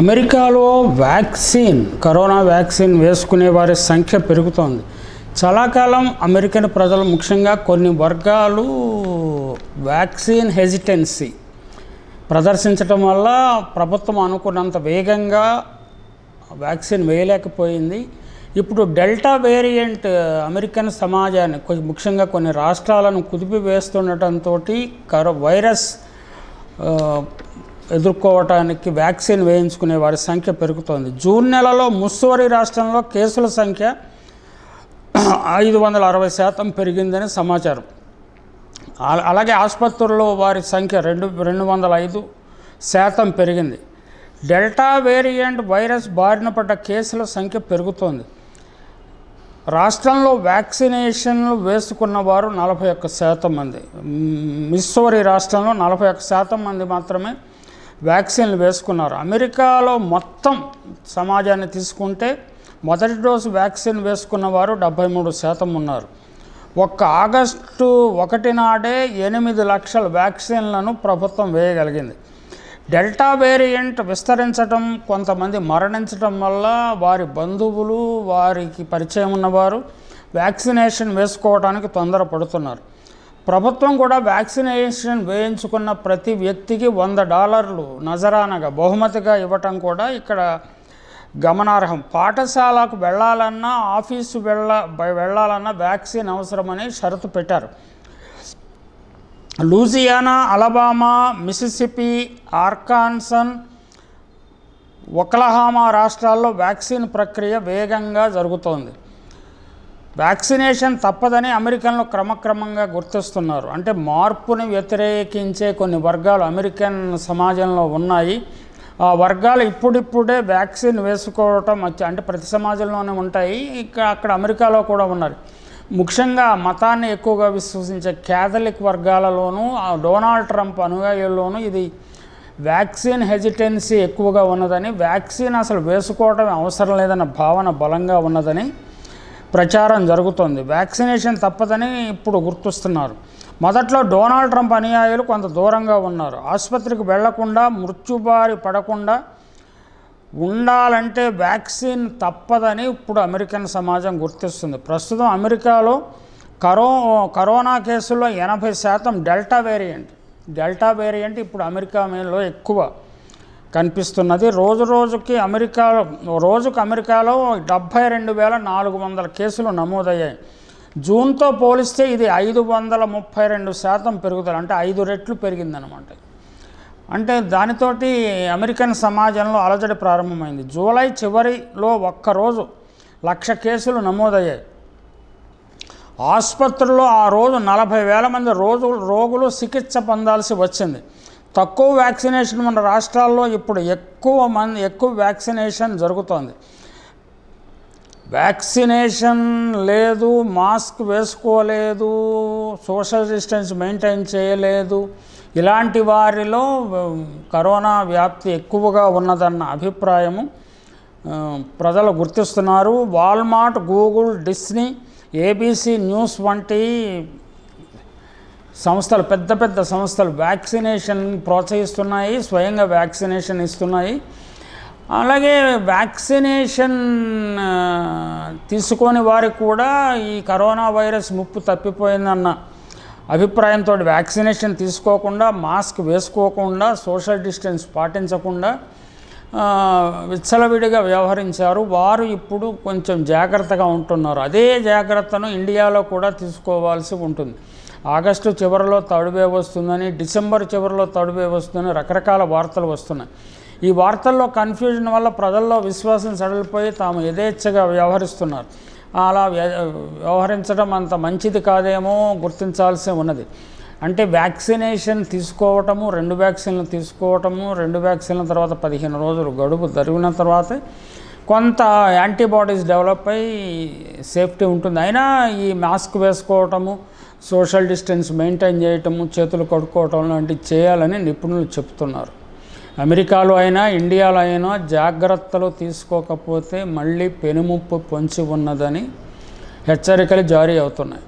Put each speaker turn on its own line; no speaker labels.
అమెరికాలో vaccine corona vaccine వేసుకునే వారి సంఖ్య పెరుగుతోంది చాలా కాలం అమెరికన్ ప్రజలు ముఖ్యంగా కొన్ని వర్గాలు వ్యాక్సిన్ హెజిటెన్సీ ప్రదర్శించటం వల్ల ప్రభుత్వం అనుకున్నంత వేగంగా వ్యాక్సిన్ వేయలేకపోయింది ఇప్పుడు డెల్టా వేరియంట్ అమెరికన్ సమాజాన్ని ముఖ్యంగా కొన్ని రాష్ట్రాలను కుదిపి వేస్తుండటంతో కరో వైరస్ ఎదుర్కోవటానికి వ్యాక్సిన్ వేయించుకునే వారి సంఖ్య పెరుగుతోంది జూన్ నెలలో ముస్సువరి రాష్ట్రంలో కేసుల సంఖ్య ఐదు వందల అరవై శాతం పెరిగిందని సమాచారం అలాగే ఆసుపత్రుల్లో వారి సంఖ్య రెండు రెండు వందల ఐదు శాతం పెరిగింది డెల్టా వేరియంట్ వైరస్ బారిన పడ్డ కేసుల సంఖ్య పెరుగుతోంది రాష్ట్రంలో వ్యాక్సినేషన్లు వేసుకున్న వారు నలభై ఒక్క శాతం మంది మిస్సోరీ రాష్ట్రంలో నలభై ఒక్క శాతం మంది మాత్రమే వ్యాక్సిన్లు వేసుకున్నారు అమెరికాలో మొత్తం సమాజాన్ని తీసుకుంటే మొదటి డోసు వ్యాక్సిన్ వేసుకున్న వారు డెబ్బై మూడు శాతం ఉన్నారు ఒక్క ఆగస్టు ఒకటి నాడే ఎనిమిది లక్షల వ్యాక్సిన్లను ప్రభుత్వం వేయగలిగింది డెల్టా వేరియంట్ విస్తరించడం కొంతమంది మరణించడం వల్ల వారి బంధువులు వారికి పరిచయం ఉన్నవారు వ్యాక్సినేషన్ వేసుకోవడానికి తొందరపడుతున్నారు ప్రభుత్వం కూడా వ్యాక్సినేషన్ వేయించుకున్న ప్రతి వ్యక్తికి వంద డాలర్లు నజరానగా బహుమతిగా ఇవ్వటం కూడా ఇక్కడ గమనార్హం పాఠశాలకు వెళ్ళాలన్నా ఆఫీసు వెళ్ళ వెళ్ళాలన్నా వ్యాక్సిన్ అవసరమని షరతు పెట్టారు Louisiana Alabama Mississippi Arkansas Oklahoma రాష్ట్రాల్లో వ్యాక్సిన్ ప్రక్రియ వేగంగా జరుగుతోంది వ్యాక్సినేషన్ తప్పదని అమెరికన్లు క్రమక్రమంగా గుర్తిస్తున్నారు అంటే మార్పుని వ్యతిరేకించే కొన్ని వర్గాలు అమెరికన్ సమాజంలో ఉన్నాయి ఆ వర్గాలు ఇప్పుడిప్పుడే వ్యాక్సిన్ వేసుకోవటం అంటే ప్రతి సమాజంలోనే ఉంటాయి ఇంకా అక్కడ అమెరికాలో కూడా ఉన్నారు ముఖ్యంగా మతాన్ని ఎక్కువగా విశ్వసించే క్యాథలిక్ వర్గాలలోనూ డొనాల్డ్ ట్రంప్ అనుగాయుల్లోనూ ఇది వ్యాక్సిన్ హెజిటెన్సీ ఎక్కువగా ఉన్నదని వ్యాక్సిన్ అసలు వేసుకోవడం అవసరం లేదన్న భావన బలంగా ఉన్నదని ప్రచారం జరుగుతోంది వ్యాక్సినేషన్ తప్పదని ఇప్పుడు గుర్తుస్తున్నారు మొదట్లో డొనాల్డ్ ట్రంప్ అనుయాయులు కొంత దూరంగా ఉన్నారు ఆసుపత్రికి వెళ్లకుండా మృత్యుబారి పడకుండా ఉండాలంటే వ్యాక్సిన్ తప్పదని ఇప్పుడు అమెరికన్ సమాజం గుర్తిస్తుంది ప్రస్తుతం అమెరికాలో కరో కరోనా కేసుల్లో ఎనభై శాతం డెల్టా వేరియంట్ డెల్టా వేరియంట్ ఇప్పుడు అమెరికా మీలో ఎక్కువ కనిపిస్తున్నది రోజు రోజుకి అమెరికా రోజుకు అమెరికాలో డెబ్భై రెండు వేల నాలుగు వందల కేసులు నమోదయ్యాయి జూన్తో పోలిస్తే ఇది ఐదు వందల ముప్పై రెండు శాతం పెరుగుదల అంటే ఐదు రెట్లు పెరిగిందనమాట అంటే దానితోటి అమెరికన్ సమాజంలో అలజడి ప్రారంభమైంది జూలై చివరిలో ఒక్కరోజు లక్ష కేసులు నమోదయ్యాయి ఆసుపత్రుల్లో ఆ రోజు నలభై వేల మంది రోజు రోగులు చికిత్స పొందాల్సి వచ్చింది తక్కువ వ్యాక్సినేషన్ మన రాష్ట్రాల్లో ఇప్పుడు ఎక్కువ మంది ఎక్కువ వ్యాక్సినేషన్ జరుగుతోంది వ్యాక్సినేషన్ లేదు మాస్క్ వేసుకోలేదు సోషల్ డిస్టెన్స్ మెయింటైన్ చేయలేదు ఇలాంటి వారిలో కరోనా వ్యాప్తి ఎక్కువగా ఉన్నదన్న అభిప్రాయము ప్రజలు గుర్తిస్తున్నారు Walmart Google Disney ABC news వంటి సంస్థలు పెద్ద పెద్ద సంస్థలు వ్యాక్సినేషన్ ప్రోత్సహిస్తున్నాయి స్వయంగా వ్యాక్సినేషన్ ఇస్తున్నాయి అలాగే వ్యాక్సినేషన్ తీసుకొని వారికి కూడా ఈ కరోనా వైరస్ ముప్పు తప్పిపోయిందన్న అభిప్రాయంతో వ్యాక్సినేషన్ తీసుకోకుండా మాస్క్ వేసుకోకుండా సోషల్ డిస్టెన్స్ పాటించకుండా విచ్చలవిడిగా వ్యవహరించారు వారు ఇప్పుడు కొంచెం జాగ్రత్తగా ఉంటున్నారు అదే జాగ్రత్తను ఇండియాలో కూడా తీసుకోవాల్సి ఉంటుంది ఆగస్టు చివరిలో తడువే వస్తుందని డిసెంబర్ చివరిలో తడువే వస్తుందని రకరకాల వార్తలు వస్తున్నాయి ఈ వార్తల్లో కన్ఫ్యూజన్ వల్ల ప్రజల్లో విశ్వాసం సడలిపోయి తాము యథేచ్ఛగా వ్యవహరిస్తున్నారు అలా వ్యవహరించడం అంత మంచిది కాదేమో గుర్తించాల్సి ఉన్నది అంటే వ్యాక్సినేషన్ తీసుకోవటము రెండు వ్యాక్సిన్లు తీసుకోవటము రెండు వ్యాక్సిన్ల తర్వాత పదిహేను రోజులు గడువు జరిగిన తర్వాతే కొంత యాంటీబాడీస్ డెవలప్ అయ్యి సేఫ్టీ ఉంటుంది అయినా ఈ మాస్క్ వేసుకోవటము సోషల్ డిస్టెన్స్ మెయింటైన్ చేయటము చేతులు కడుక్కోవటం లాంటివి చేయాలని నిపుణులు చెప్తున్నారు అమెరికాలో అయినా ఇండియాలో అయినా జాగ్రత్తలు తీసుకోకపోతే మళ్ళీ పెనుముప్పు పొంచి ఉన్నదని హెచ్చరికలు జారీ అవుతున్నాయి